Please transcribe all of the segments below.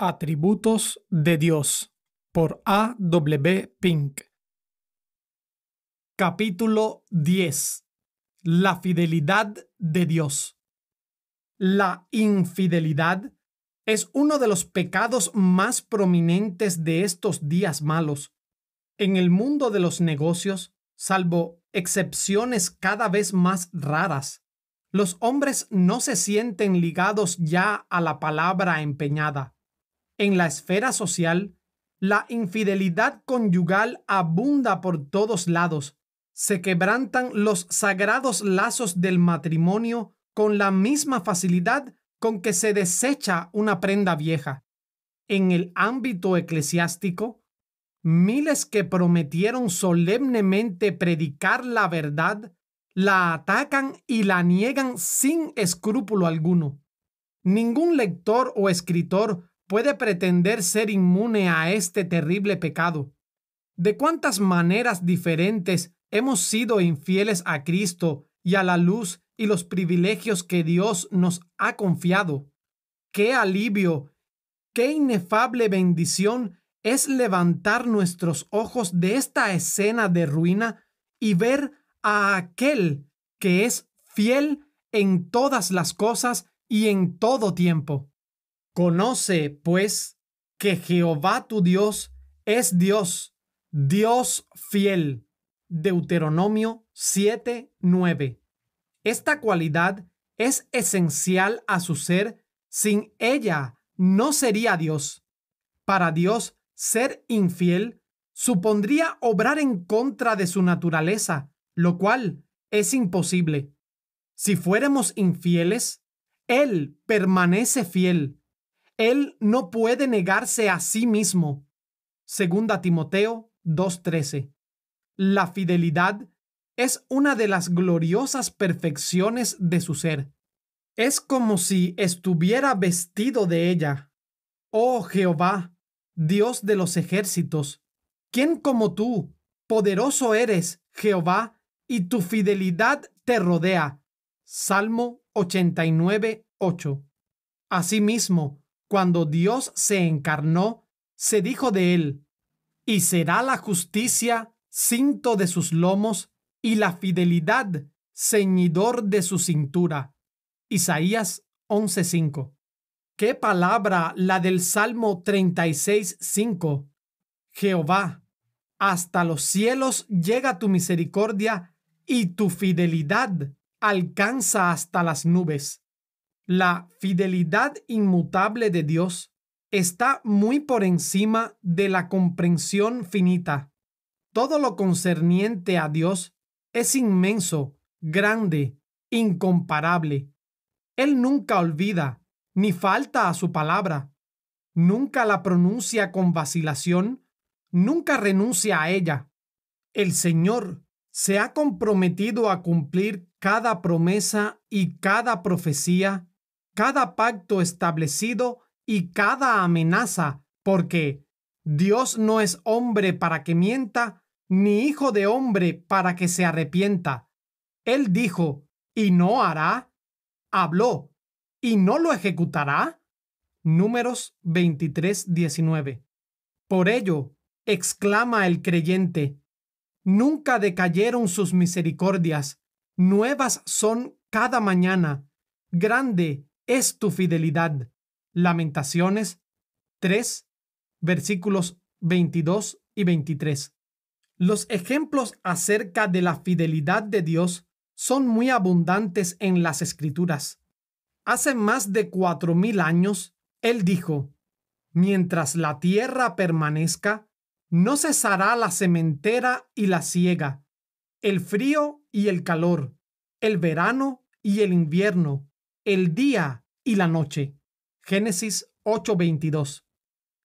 Atributos de Dios por A. W. Pink. Capítulo 10. La fidelidad de Dios. La infidelidad es uno de los pecados más prominentes de estos días malos. En el mundo de los negocios, salvo excepciones cada vez más raras, los hombres no se sienten ligados ya a la palabra empeñada en la esfera social, la infidelidad conyugal abunda por todos lados. Se quebrantan los sagrados lazos del matrimonio con la misma facilidad con que se desecha una prenda vieja. En el ámbito eclesiástico, miles que prometieron solemnemente predicar la verdad, la atacan y la niegan sin escrúpulo alguno. Ningún lector o escritor puede pretender ser inmune a este terrible pecado? ¿De cuántas maneras diferentes hemos sido infieles a Cristo y a la luz y los privilegios que Dios nos ha confiado? ¡Qué alivio! ¡Qué inefable bendición es levantar nuestros ojos de esta escena de ruina y ver a aquel que es fiel en todas las cosas y en todo tiempo! Conoce, pues, que Jehová tu Dios es Dios, Dios fiel. Deuteronomio 7:9. Esta cualidad es esencial a su ser, sin ella no sería Dios. Para Dios, ser infiel supondría obrar en contra de su naturaleza, lo cual es imposible. Si fuéramos infieles, Él permanece fiel él no puede negarse a sí mismo. Segunda Timoteo 2.13. La fidelidad es una de las gloriosas perfecciones de su ser. Es como si estuviera vestido de ella. Oh Jehová, Dios de los ejércitos, ¿quién como tú? Poderoso eres, Jehová, y tu fidelidad te rodea. Salmo 89, Asimismo, cuando Dios se encarnó, se dijo de él, y será la justicia cinto de sus lomos y la fidelidad ceñidor de su cintura. Isaías 11:5. Qué palabra la del Salmo 36:5. Jehová, hasta los cielos llega tu misericordia y tu fidelidad alcanza hasta las nubes. La fidelidad inmutable de Dios está muy por encima de la comprensión finita. Todo lo concerniente a Dios es inmenso, grande, incomparable. Él nunca olvida, ni falta a su palabra, nunca la pronuncia con vacilación, nunca renuncia a ella. El Señor se ha comprometido a cumplir cada promesa y cada profecía cada pacto establecido y cada amenaza, porque Dios no es hombre para que mienta, ni hijo de hombre para que se arrepienta. Él dijo, y no hará. Habló, y no lo ejecutará. Números 23, 19. Por ello, exclama el creyente, nunca decayeron sus misericordias, nuevas son cada mañana. Grande es tu fidelidad. Lamentaciones 3, versículos 22 y 23. Los ejemplos acerca de la fidelidad de Dios son muy abundantes en las escrituras. Hace más de cuatro mil años, Él dijo, Mientras la tierra permanezca, no cesará la sementera y la siega, el frío y el calor, el verano y el invierno, el día y la noche. Génesis 8:22.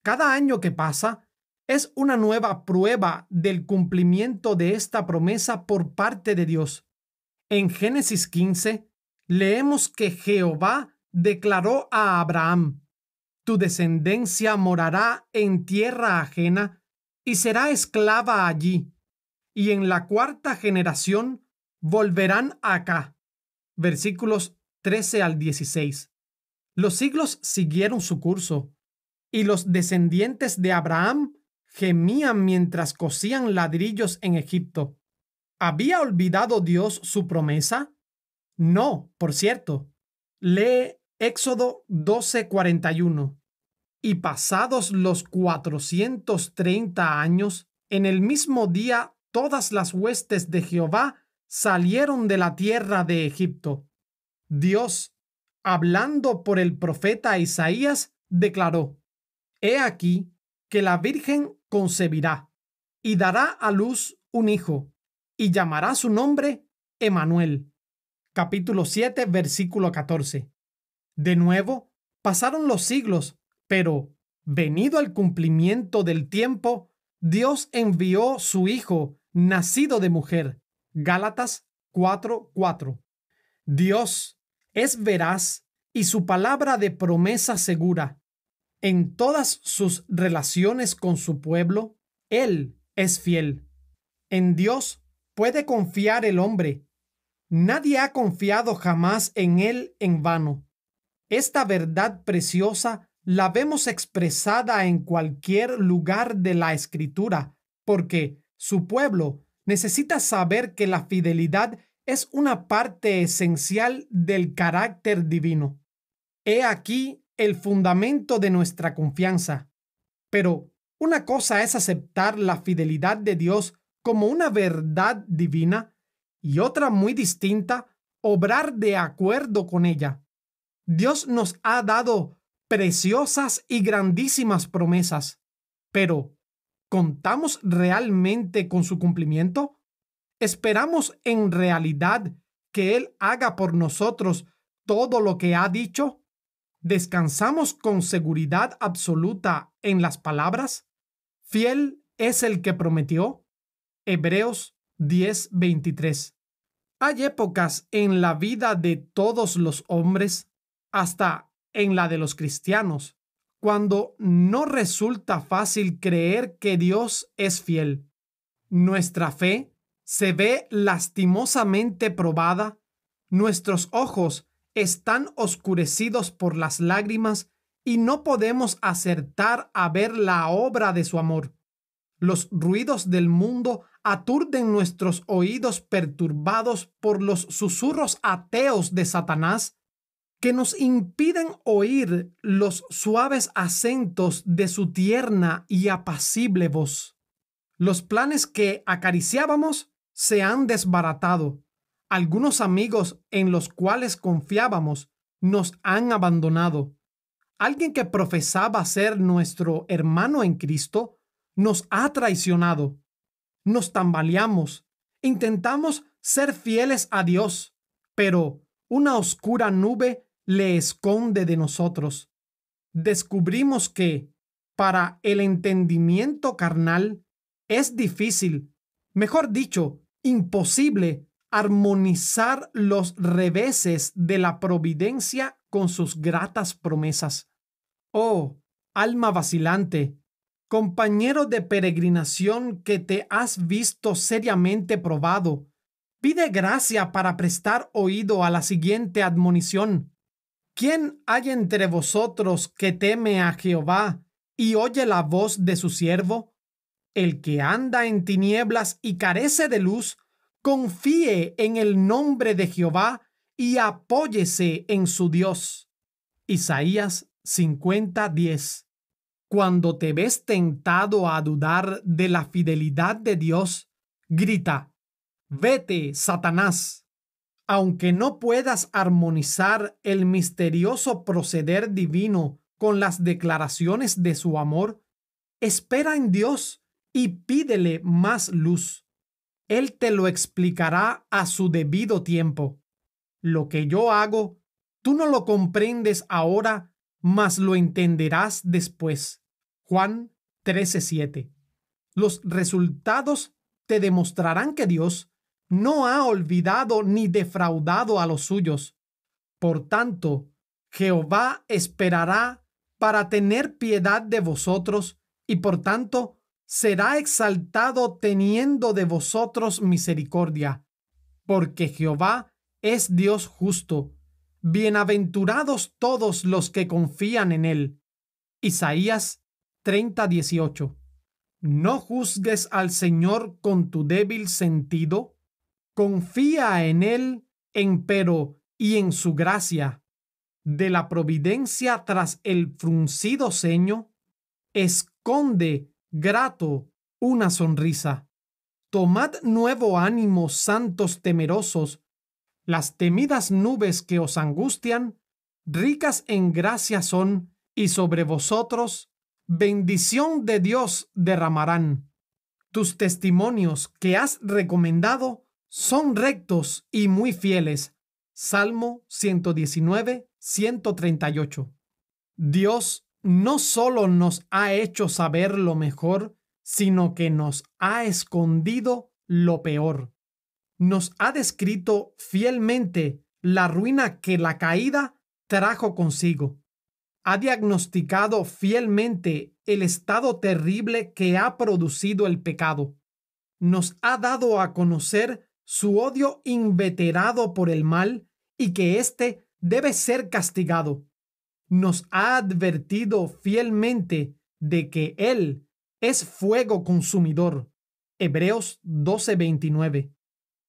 Cada año que pasa es una nueva prueba del cumplimiento de esta promesa por parte de Dios. En Génesis 15 leemos que Jehová declaró a Abraham, Tu descendencia morará en tierra ajena y será esclava allí, y en la cuarta generación volverán acá. Versículos 13 al 16. Los siglos siguieron su curso, y los descendientes de Abraham gemían mientras cosían ladrillos en Egipto. ¿Había olvidado Dios su promesa? No, por cierto. Lee Éxodo 12:41. Y pasados los treinta años, en el mismo día todas las huestes de Jehová salieron de la tierra de Egipto. Dios hablando por el profeta Isaías, declaró, He aquí que la Virgen concebirá y dará a luz un hijo, y llamará su nombre Emanuel. Capítulo 7, versículo 14. De nuevo, pasaron los siglos, pero, venido al cumplimiento del tiempo, Dios envió su Hijo, nacido de mujer. Gálatas 4:4. Dios, es veraz y su palabra de promesa segura. En todas sus relaciones con su pueblo, Él es fiel. En Dios puede confiar el hombre. Nadie ha confiado jamás en Él en vano. Esta verdad preciosa la vemos expresada en cualquier lugar de la escritura, porque su pueblo necesita saber que la fidelidad es una parte esencial del carácter divino. He aquí el fundamento de nuestra confianza. Pero una cosa es aceptar la fidelidad de Dios como una verdad divina y otra muy distinta, obrar de acuerdo con ella. Dios nos ha dado preciosas y grandísimas promesas, pero ¿contamos realmente con su cumplimiento? ¿Esperamos en realidad que Él haga por nosotros todo lo que ha dicho? ¿Descansamos con seguridad absoluta en las palabras? Fiel es el que prometió. Hebreos 10:23. Hay épocas en la vida de todos los hombres, hasta en la de los cristianos, cuando no resulta fácil creer que Dios es fiel. Nuestra fe se ve lastimosamente probada, nuestros ojos están oscurecidos por las lágrimas y no podemos acertar a ver la obra de su amor. Los ruidos del mundo aturden nuestros oídos perturbados por los susurros ateos de Satanás que nos impiden oír los suaves acentos de su tierna y apacible voz. Los planes que acariciábamos se han desbaratado. Algunos amigos en los cuales confiábamos nos han abandonado. Alguien que profesaba ser nuestro hermano en Cristo nos ha traicionado. Nos tambaleamos. Intentamos ser fieles a Dios, pero una oscura nube le esconde de nosotros. Descubrimos que, para el entendimiento carnal, es difícil, mejor dicho, imposible armonizar los reveses de la providencia con sus gratas promesas. Oh, alma vacilante, compañero de peregrinación que te has visto seriamente probado, pide gracia para prestar oído a la siguiente admonición. ¿Quién hay entre vosotros que teme a Jehová y oye la voz de su siervo? El que anda en tinieblas y carece de luz, confíe en el nombre de Jehová y apóyese en su Dios. Isaías 50:10. Cuando te ves tentado a dudar de la fidelidad de Dios, grita, vete, Satanás. Aunque no puedas armonizar el misterioso proceder divino con las declaraciones de su amor, espera en Dios y pídele más luz. Él te lo explicará a su debido tiempo. Lo que yo hago, tú no lo comprendes ahora, mas lo entenderás después. Juan 13:7. Los resultados te demostrarán que Dios no ha olvidado ni defraudado a los suyos. Por tanto, Jehová esperará para tener piedad de vosotros y por tanto será exaltado teniendo de vosotros misericordia, porque Jehová es Dios justo. Bienaventurados todos los que confían en él. Isaías 30:18. No juzgues al Señor con tu débil sentido, confía en él, empero, y en su gracia. De la providencia tras el fruncido ceño, esconde grato una sonrisa. Tomad nuevo ánimo, santos temerosos, las temidas nubes que os angustian, ricas en gracia son, y sobre vosotros bendición de Dios derramarán. Tus testimonios que has recomendado son rectos y muy fieles. Salmo 119, 138. Dios no solo nos ha hecho saber lo mejor, sino que nos ha escondido lo peor. Nos ha descrito fielmente la ruina que la caída trajo consigo. Ha diagnosticado fielmente el estado terrible que ha producido el pecado. Nos ha dado a conocer su odio inveterado por el mal y que éste debe ser castigado nos ha advertido fielmente de que Él es fuego consumidor. Hebreos 12:29.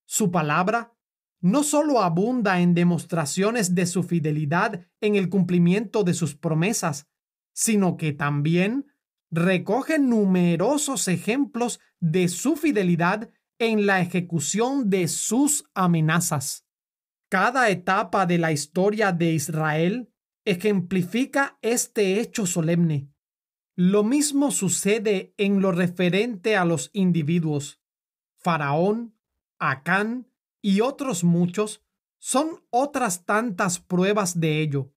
Su palabra no solo abunda en demostraciones de su fidelidad en el cumplimiento de sus promesas, sino que también recoge numerosos ejemplos de su fidelidad en la ejecución de sus amenazas. Cada etapa de la historia de Israel ejemplifica este hecho solemne. Lo mismo sucede en lo referente a los individuos. Faraón, Acán y otros muchos son otras tantas pruebas de ello.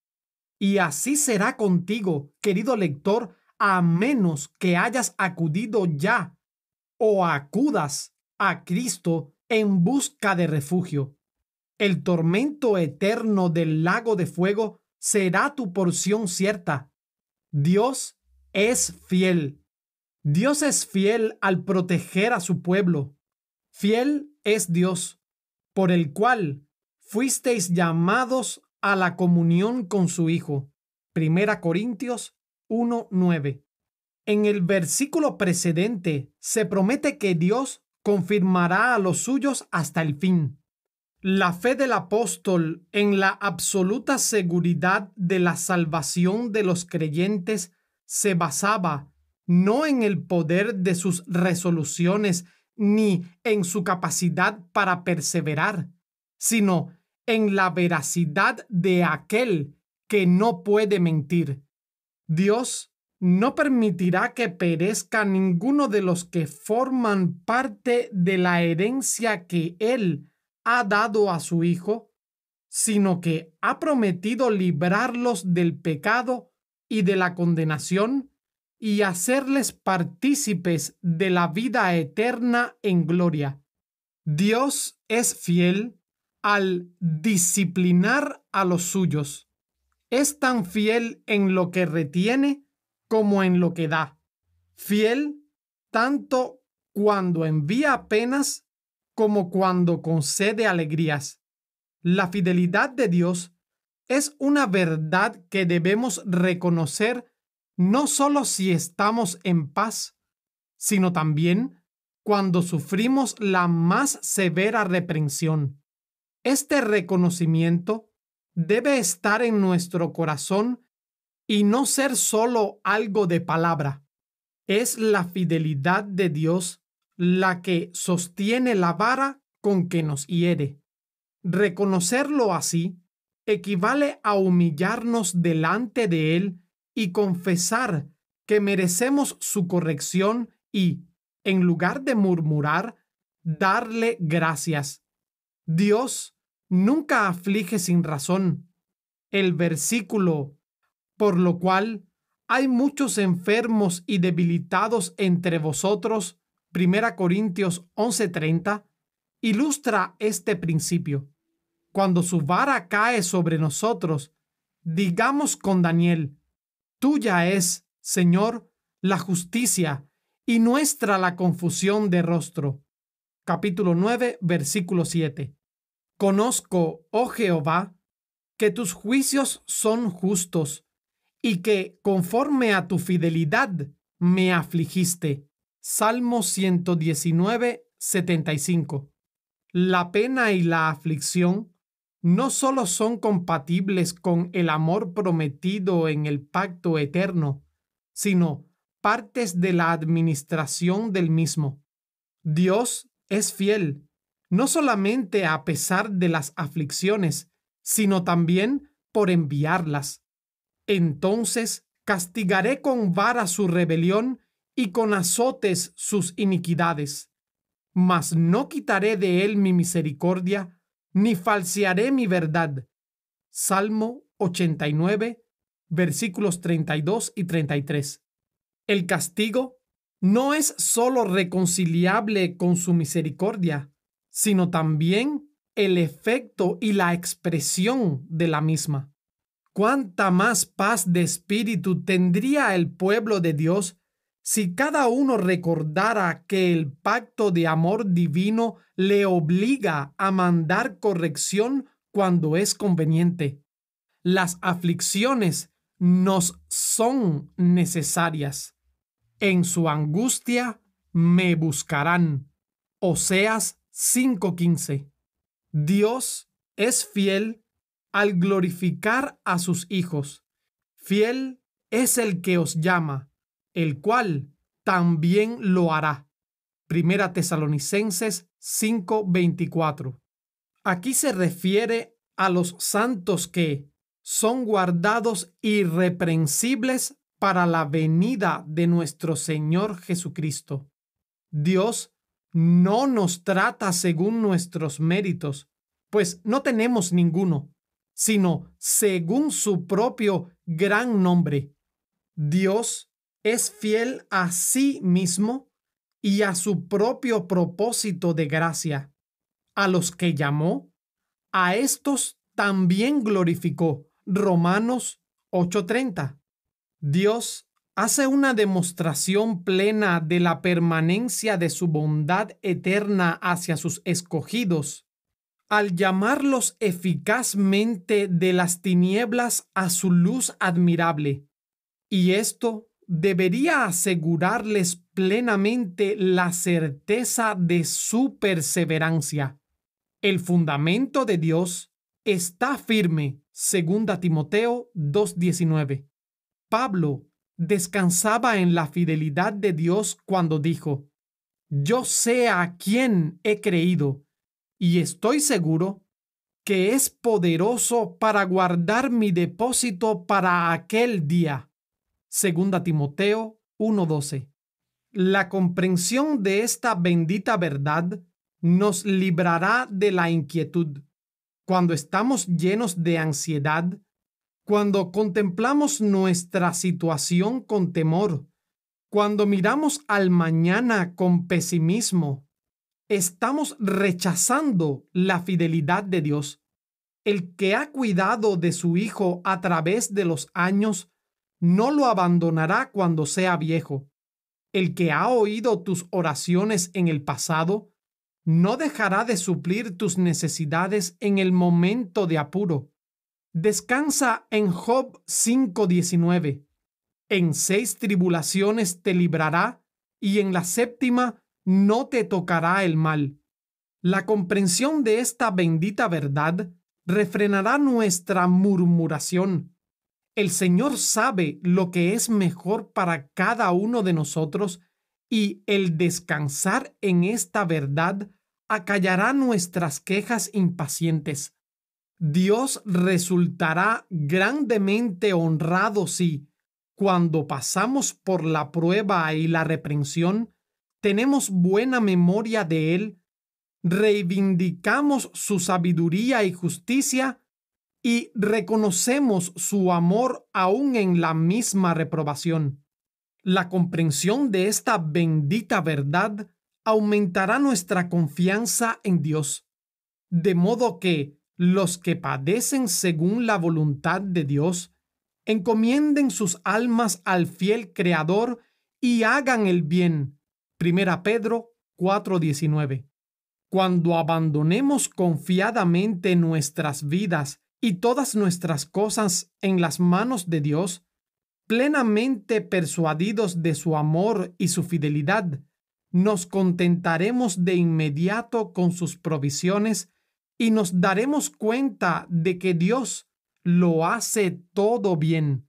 Y así será contigo, querido lector, a menos que hayas acudido ya o acudas a Cristo en busca de refugio. El tormento eterno del lago de fuego será tu porción cierta. Dios es fiel. Dios es fiel al proteger a su pueblo. Fiel es Dios, por el cual fuisteis llamados a la comunión con su Hijo. Primera Corintios 1.9. En el versículo precedente se promete que Dios confirmará a los suyos hasta el fin. La fe del apóstol en la absoluta seguridad de la salvación de los creyentes se basaba no en el poder de sus resoluciones ni en su capacidad para perseverar, sino en la veracidad de aquel que no puede mentir. Dios no permitirá que perezca ninguno de los que forman parte de la herencia que Él ha dado a su Hijo, sino que ha prometido librarlos del pecado y de la condenación y hacerles partícipes de la vida eterna en gloria. Dios es fiel al disciplinar a los suyos. Es tan fiel en lo que retiene como en lo que da. Fiel tanto cuando envía penas como cuando concede alegrías. La fidelidad de Dios es una verdad que debemos reconocer no solo si estamos en paz, sino también cuando sufrimos la más severa reprensión. Este reconocimiento debe estar en nuestro corazón y no ser solo algo de palabra. Es la fidelidad de Dios la que sostiene la vara con que nos hiere. Reconocerlo así equivale a humillarnos delante de Él y confesar que merecemos su corrección y, en lugar de murmurar, darle gracias. Dios nunca aflige sin razón. El versículo, por lo cual hay muchos enfermos y debilitados entre vosotros, 1 Corintios 11:30, ilustra este principio. Cuando su vara cae sobre nosotros, digamos con Daniel, tuya es, Señor, la justicia y nuestra la confusión de rostro. Capítulo 9, versículo 7. Conozco, oh Jehová, que tus juicios son justos y que, conforme a tu fidelidad, me afligiste. Salmo 119, 75. La pena y la aflicción no solo son compatibles con el amor prometido en el pacto eterno, sino partes de la administración del mismo. Dios es fiel, no solamente a pesar de las aflicciones, sino también por enviarlas. Entonces castigaré con vara su rebelión y con azotes sus iniquidades. Mas no quitaré de él mi misericordia, ni falsearé mi verdad. Salmo 89, versículos 32 y 33. El castigo no es sólo reconciliable con su misericordia, sino también el efecto y la expresión de la misma. ¿Cuánta más paz de espíritu tendría el pueblo de Dios si cada uno recordara que el pacto de amor divino le obliga a mandar corrección cuando es conveniente, las aflicciones nos son necesarias. En su angustia me buscarán. Oseas 5:15. Dios es fiel al glorificar a sus hijos. Fiel es el que os llama el cual también lo hará. Primera Tesalonicenses 5:24. Aquí se refiere a los santos que son guardados irreprensibles para la venida de nuestro Señor Jesucristo. Dios no nos trata según nuestros méritos, pues no tenemos ninguno, sino según su propio gran nombre. Dios es fiel a sí mismo y a su propio propósito de gracia. A los que llamó, a estos también glorificó. Romanos 8:30. Dios hace una demostración plena de la permanencia de su bondad eterna hacia sus escogidos al llamarlos eficazmente de las tinieblas a su luz admirable. Y esto debería asegurarles plenamente la certeza de su perseverancia. El fundamento de Dios está firme, según Timoteo 2.19. Pablo descansaba en la fidelidad de Dios cuando dijo, Yo sé a quién he creído, y estoy seguro que es poderoso para guardar mi depósito para aquel día. 2 Timoteo 1:12. La comprensión de esta bendita verdad nos librará de la inquietud. Cuando estamos llenos de ansiedad, cuando contemplamos nuestra situación con temor, cuando miramos al mañana con pesimismo, estamos rechazando la fidelidad de Dios. El que ha cuidado de su Hijo a través de los años no lo abandonará cuando sea viejo. El que ha oído tus oraciones en el pasado, no dejará de suplir tus necesidades en el momento de apuro. Descansa en Job 5:19. En seis tribulaciones te librará y en la séptima no te tocará el mal. La comprensión de esta bendita verdad refrenará nuestra murmuración el Señor sabe lo que es mejor para cada uno de nosotros y el descansar en esta verdad acallará nuestras quejas impacientes. Dios resultará grandemente honrado si, cuando pasamos por la prueba y la reprensión, tenemos buena memoria de Él, reivindicamos su sabiduría y justicia y reconocemos su amor aún en la misma reprobación. La comprensión de esta bendita verdad aumentará nuestra confianza en Dios, de modo que los que padecen según la voluntad de Dios encomienden sus almas al fiel Creador y hagan el bien. Primera Pedro 4:19. Cuando abandonemos confiadamente nuestras vidas y todas nuestras cosas en las manos de Dios, plenamente persuadidos de su amor y su fidelidad, nos contentaremos de inmediato con sus provisiones y nos daremos cuenta de que Dios lo hace todo bien.